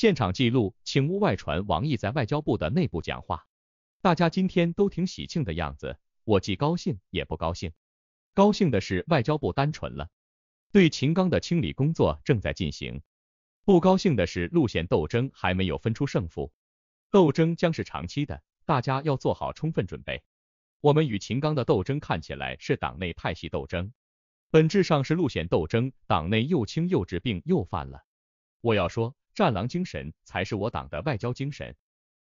现场记录，请勿外传。王毅在外交部的内部讲话，大家今天都挺喜庆的样子，我既高兴也不高兴。高兴的是外交部单纯了，对秦刚的清理工作正在进行；不高兴的是路线斗争还没有分出胜负，斗争将是长期的，大家要做好充分准备。我们与秦刚的斗争看起来是党内派系斗争，本质上是路线斗争，党内又轻又治病又犯了。我要说。战狼精神才是我党的外交精神。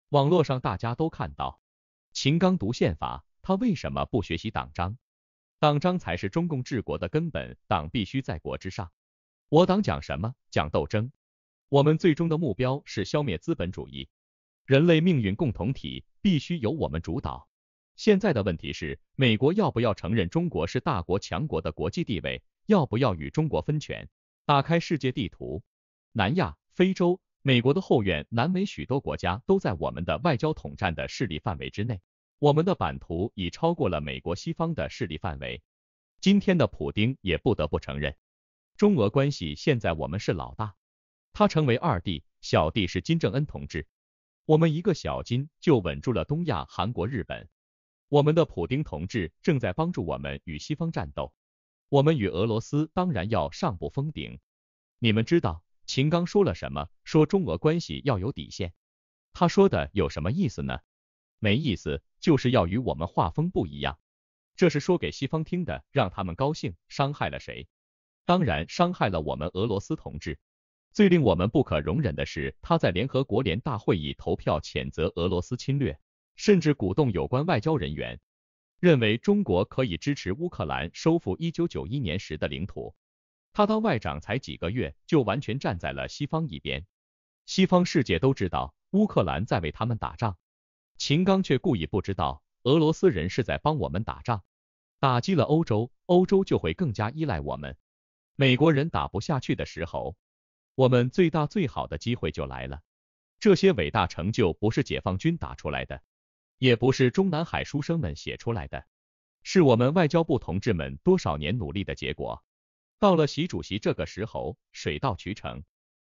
网络上大家都看到，秦刚读宪法，他为什么不学习党章？党章才是中共治国的根本，党必须在国之上。我党讲什么？讲斗争。我们最终的目标是消灭资本主义，人类命运共同体必须由我们主导。现在的问题是，美国要不要承认中国是大国强国的国际地位？要不要与中国分权？打开世界地图，南亚。非洲、美国的后院、南美许多国家都在我们的外交统战的势力范围之内，我们的版图已超过了美国西方的势力范围。今天的普京也不得不承认，中俄关系现在我们是老大，他成为二弟，小弟是金正恩同志。我们一个小金就稳住了东亚、韩国、日本。我们的普京同志正在帮助我们与西方战斗，我们与俄罗斯当然要上不封顶。你们知道。秦刚说了什么？说中俄关系要有底线。他说的有什么意思呢？没意思，就是要与我们画风不一样。这是说给西方听的，让他们高兴，伤害了谁？当然伤害了我们俄罗斯同志。最令我们不可容忍的是，他在联合国联大会议投票谴责俄罗斯侵略，甚至鼓动有关外交人员认为中国可以支持乌克兰收复一九九一年时的领土。他当外长才几个月，就完全站在了西方一边。西方世界都知道乌克兰在为他们打仗，秦刚却故意不知道俄罗斯人是在帮我们打仗。打击了欧洲，欧洲就会更加依赖我们。美国人打不下去的时候，我们最大最好的机会就来了。这些伟大成就不是解放军打出来的，也不是中南海书生们写出来的，是我们外交部同志们多少年努力的结果。到了习主席这个时候，水到渠成。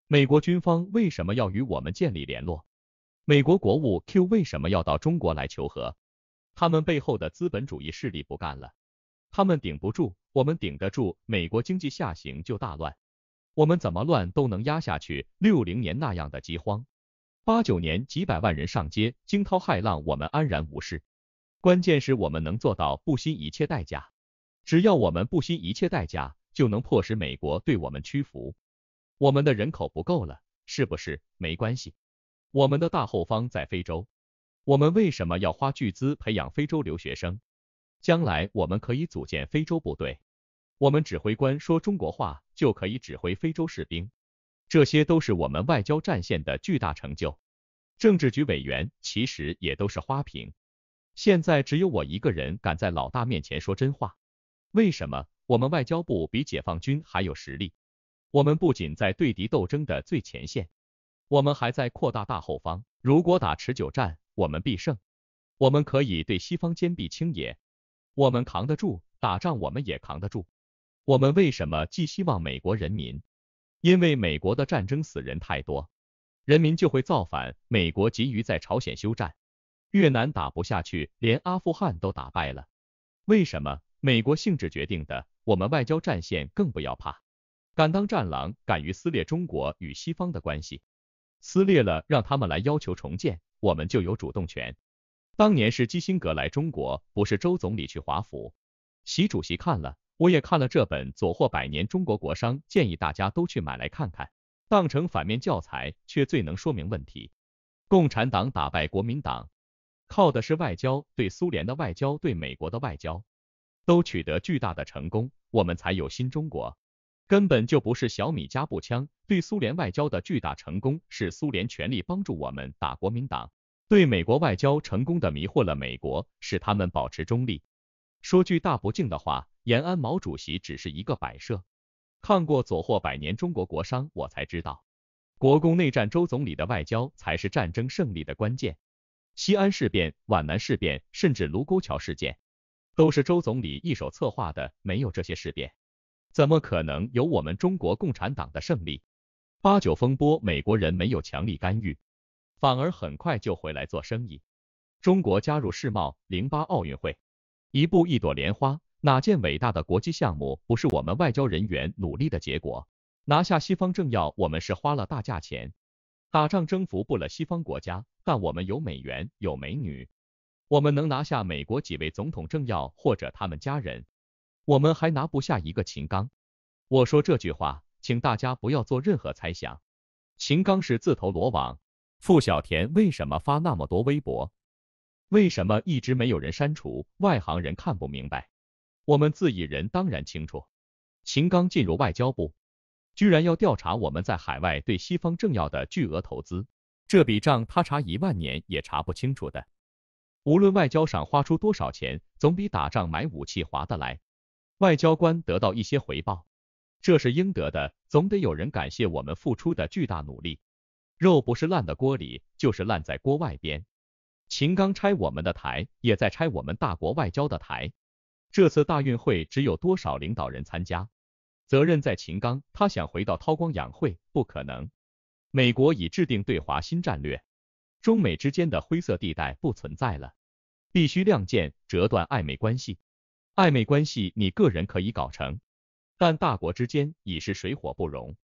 美国军方为什么要与我们建立联络？美国国务 Q 为什么要到中国来求和？他们背后的资本主义势力不干了，他们顶不住，我们顶得住。美国经济下行就大乱，我们怎么乱都能压下去。六零年那样的饥荒，八九年几百万人上街，惊涛骇浪，我们安然无事。关键是我们能做到不惜一切代价，只要我们不惜一切代价。就能迫使美国对我们屈服。我们的人口不够了，是不是？没关系，我们的大后方在非洲。我们为什么要花巨资培养非洲留学生？将来我们可以组建非洲部队。我们指挥官说中国话就可以指挥非洲士兵。这些都是我们外交战线的巨大成就。政治局委员其实也都是花瓶。现在只有我一个人敢在老大面前说真话。为什么？我们外交部比解放军还有实力。我们不仅在对敌斗争的最前线，我们还在扩大大后方。如果打持久战，我们必胜。我们可以对西方坚壁清野，我们扛得住，打仗我们也扛得住。我们为什么寄希望美国人民？因为美国的战争死人太多，人民就会造反。美国急于在朝鲜休战，越南打不下去，连阿富汗都打败了。为什么？美国性质决定的。我们外交战线更不要怕，敢当战狼，敢于撕裂中国与西方的关系，撕裂了，让他们来要求重建，我们就有主动权。当年是基辛格来中国，不是周总理去华府。习主席看了，我也看了这本《左祸百年中国国商》，建议大家都去买来看看，当成反面教材，却最能说明问题。共产党打败国民党，靠的是外交，对苏联的外交，对美国的外交。都取得巨大的成功，我们才有新中国。根本就不是小米加步枪对苏联外交的巨大成功，是苏联全力帮助我们打国民党。对美国外交成功的迷惑了美国，使他们保持中立。说句大不敬的话，延安毛主席只是一个摆设。看过左获百年中国国殇》，我才知道，国共内战周总理的外交才是战争胜利的关键。西安事变、皖南事变，甚至卢沟桥事件。都是周总理一手策划的，没有这些事变，怎么可能有我们中国共产党的胜利？八九风波，美国人没有强力干预，反而很快就回来做生意。中国加入世贸，零八奥运会，一步一朵莲花，哪件伟大的国际项目不是我们外交人员努力的结果？拿下西方政要，我们是花了大价钱。打仗征服不了西方国家，但我们有美元，有美女。我们能拿下美国几位总统政要或者他们家人，我们还拿不下一个秦刚。我说这句话，请大家不要做任何猜想。秦刚是自投罗网。付小田为什么发那么多微博？为什么一直没有人删除？外行人看不明白，我们自己人当然清楚。秦刚进入外交部，居然要调查我们在海外对西方政要的巨额投资，这笔账他查一万年也查不清楚的。无论外交上花出多少钱，总比打仗买武器划得来。外交官得到一些回报，这是应得的，总得有人感谢我们付出的巨大努力。肉不是烂在锅里，就是烂在锅外边。秦刚拆我们的台，也在拆我们大国外交的台。这次大运会只有多少领导人参加？责任在秦刚，他想回到韬光养晦，不可能。美国已制定对华新战略。中美之间的灰色地带不存在了，必须亮剑，折断暧昧关系。暧昧关系你个人可以搞成，但大国之间已是水火不容。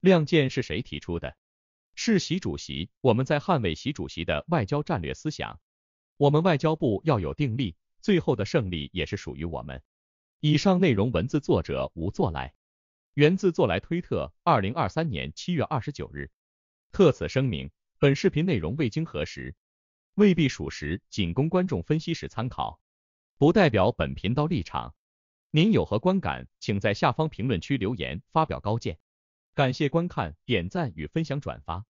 亮剑是谁提出的？是习主席，我们在捍卫习主席的外交战略思想。我们外交部要有定力，最后的胜利也是属于我们。以上内容文字作者吴作来，源自作来推特，二零二三年七月二十九日，特此声明。本视频内容未经核实，未必属实，仅供观众分析时参考，不代表本频道立场。您有何观感，请在下方评论区留言发表高见。感谢观看，点赞与分享转发。